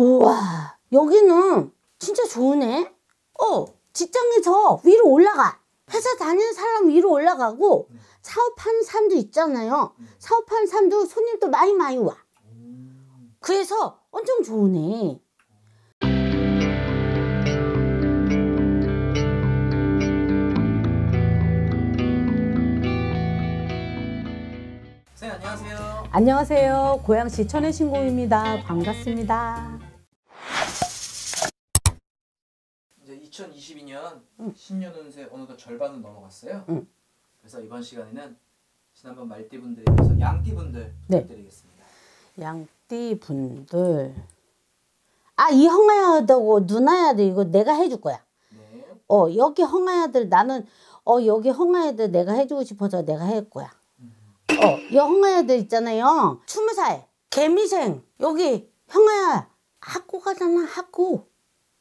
우와, 여기는 진짜 좋으네. 어, 직장에서 위로 올라가. 회사 다니는 사람 위로 올라가고 사업하는 사람도 있잖아요. 사업하는 사람도 손님도 많이 많이 와. 그래서 엄청 좋으네. 안녕하세요. 안녕하세요. 고양시 천혜신공입니다. 반갑습니다. 2022년 응. 신년 운세 어느덧 절반은 넘어갔어요. 응. 그래서 이번 시간에는 지난번 말띠분들에 비해서 양띠분들 네. 드리겠습니다. 양띠분들 아이 헝아야들고 누나야들 이거 내가 해줄 거야. 네. 어 여기 헝아야들 나는 어 여기 헝아야들 내가 해주고 싶어서 내가 할 거야. 음. 어이 헝아야들 있잖아요. 스무 살 개미생 여기 형아야 학고 가잖아 학고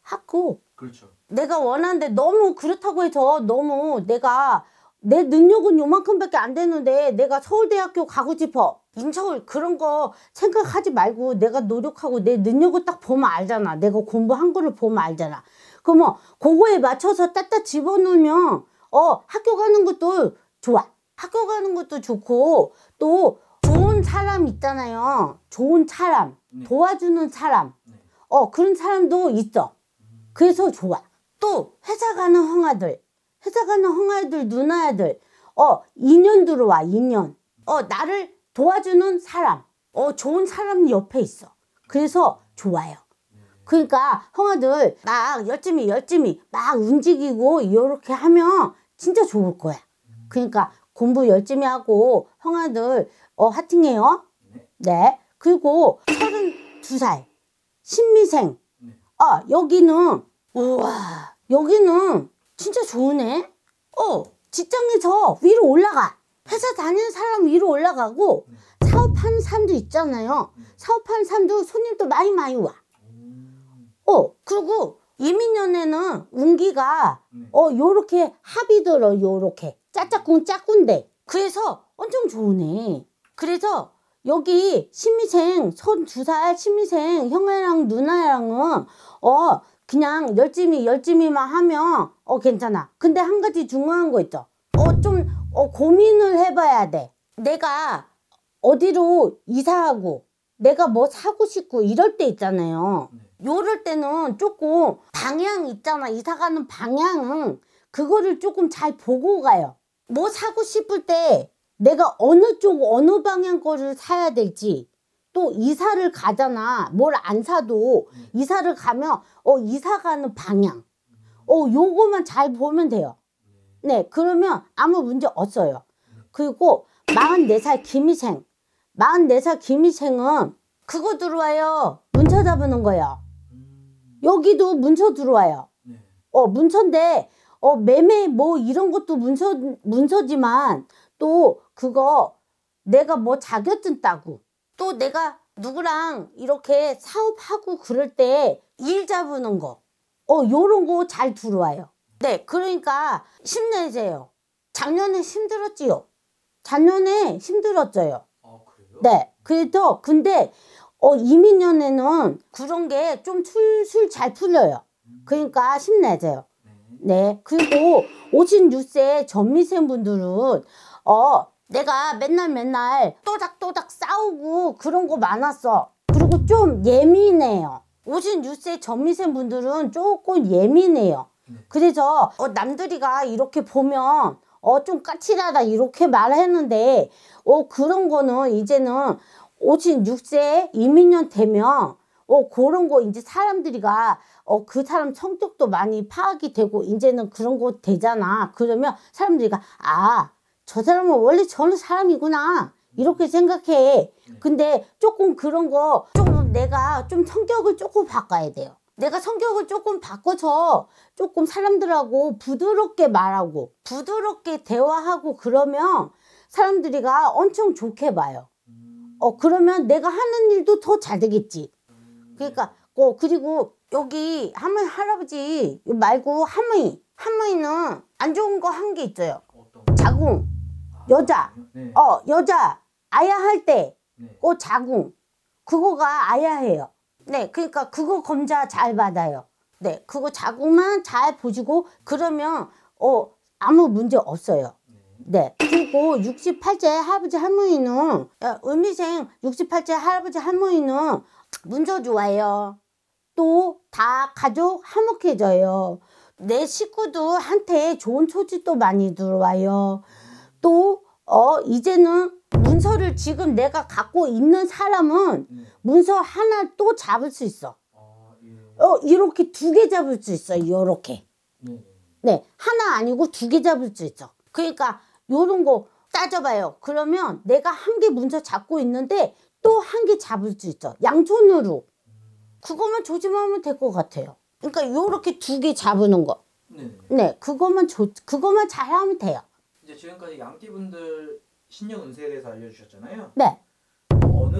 학고 그렇죠. 내가 원하는데 너무 그렇다고 해서 너무 내가 내 능력은 요만큼밖에 안 되는데 내가 서울대학교 가고 싶어 인서울 그런 거 생각하지 말고 내가 노력하고 내 능력을 딱 보면 알잖아 내가 공부한 거를 보면 알잖아 그러면 그거에 맞춰서 딱딱 집어넣으면 어 학교 가는 것도 좋아 학교 가는 것도 좋고 또 좋은 사람 있잖아요 좋은 사람 네. 도와주는 사람 네. 어 그런 사람도 있어 그래서 좋아 또 회사 가는 홍아들 회사 가는 홍아들 누나들 어 인연 들어와 인연 어 나를 도와주는 사람 어 좋은 사람 옆에 있어 그래서 좋아요 그러니까 형아들 막 열심히 열심히 막 움직이고 이렇게 하면 진짜 좋을 거야 그러니까 공부 열심히 하고 형아들 어화팅해요네 네. 그리고 32살 신미생 네. 어 여기는 우와 여기는 진짜 좋으네. 어, 직장에서 위로 올라가. 회사 다니는 사람 위로 올라가고 사업하는 사람도 있잖아요. 사업하는 사람도 손님도 많이 많이 와. 어, 그리고 이민연에는 운기가 어, 요렇게 합이 들어, 요렇게. 짜짝꿍 짝꿍데 그래서 엄청 좋으네. 그래서 여기 신미생, 선두살 신미생 형이랑 누나랑은 어 그냥 열심히 열심히만 하면 어 괜찮아 근데 한 가지 중요한 거 있죠 어 좀 어, 고민을 해봐야 돼 내가 어디로 이사하고 내가 뭐 사고 싶고 이럴 때 있잖아요 네. 요럴 때는 조금 방향 있잖아 이사가는 방향 그거를 조금 잘 보고 가요 뭐 사고 싶을 때 내가 어느 쪽 어느 방향 거를 사야 될지 또 이사를 가잖아. 뭘 안 사도 이사를 가면 어 이사 가는 방향. 어 요거만 잘 보면 돼요. 네, 그러면 아무 문제 없어요. 그리고 44살 김희생. 44살 김희생은 그거 들어와요. 문서 잡는 거예요. 여기도 문서 들어와요. 어, 문서인데 어, 매매 뭐 이런 것도 문서 문서지만 또 그거 내가 뭐 자격증 따고 또 내가 누구랑 이렇게 사업하고 그럴 때 일 잡는 거, 어, 요런 거 잘 들어와요. 네, 그러니까 힘내세요. 작년에 힘들었지요. 작년에 힘들었어요. 아, 그래요? 네, 그래도 근데 어, 이민년에는 그런 게 좀 술술 잘 풀려요. 음. 그러니까 힘내세요. 네, 네 그리고 오신 6세 전미생 분들은 어, 내가 맨날 맨날 또닥또닥 싸우고 그런 거 많았어. 그리고 좀 예민해요. 오신 뉴스 전미생 분들은 조금 예민해요. 네. 그래서 어, 남들이가 이렇게 보면 어좀 까칠하다 이렇게 말했는데 어 그런 거는 이제는 오신 6세 이민년 되면 어 그런 거 이제 사람들이가 어그 사람 성격도 많이 파악이 되고 이제는 그런 거 되잖아 그러면 사람들이가 아저 사람은 원래 저런 사람이구나 이렇게 생각해 네. 근데 조금 그런 거 조금 내가 좀 성격을 조금 바꿔야 돼요 내가 성격을 조금 바꿔서 조금 사람들하고 부드럽게 말하고 부드럽게 대화하고 그러면 사람들이가 엄청 좋게 봐요 음. 어 그러면 내가 하는 일도 더 잘 되겠지 음. 그러니까 어 그리고 여기 할머니 할아버지 말고 할머니 할머니는 안 좋은 거 한 게 있어요 자궁 여자, 네. 어, 여자, 아야 할 때, 네. 그 자궁, 그거가 아야해요. 네, 그러니까 그거 검사 잘 받아요. 네, 그거 자궁만 잘 보시고, 그러면, 어, 아무 문제 없어요. 네. 네. 그리고 68세 할아버지 할머니는, 음미생 68세 할아버지 할머니는 문서 좋아요. 또 다 가족 화목해져요. 내 식구들한테 좋은 소식도 많이 들어와요. 또 어, 이제는 문서를 지금 내가 갖고 있는 사람은 네. 문서 하나 또 잡을 수 있어. 아, 예. 어, 이렇게 두 개 잡을 수 있어. 이렇게. 네. 네. 하나 아니고 두 개 잡을 수 있어. 그러니까 요런 거 따져봐요. 그러면 내가 한 개 문서 잡고 있는데 또 한 개 잡을 수 있어. 양손으로. 음. 그거만 조심하면 될 것 같아요. 그러니까 요렇게 두 개 잡는 거. 네. 네. 그거만 조, 그것만 잘하면 돼요. 이제 지금까지 양띠분들 신년 운세에 대해서 알려주셨잖아요. 네. 어느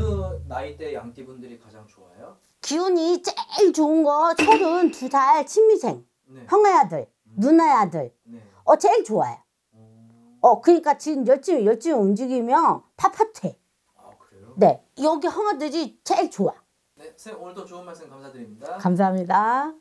나이대 양띠분들이 가장 좋아요? 기운이 제일 좋은 거 서른 두살 친미생 네. 형의 아들 음. 누나의 아들 네. 어 제일 좋아요. 음. 어 그러니까 지금 열심히 열심히 움직이면 팝팝해. 아 그래요? 네 여기 형아들이 제일 좋아. 네, 쌤 오늘도 좋은 말씀 감사드립니다. 감사합니다.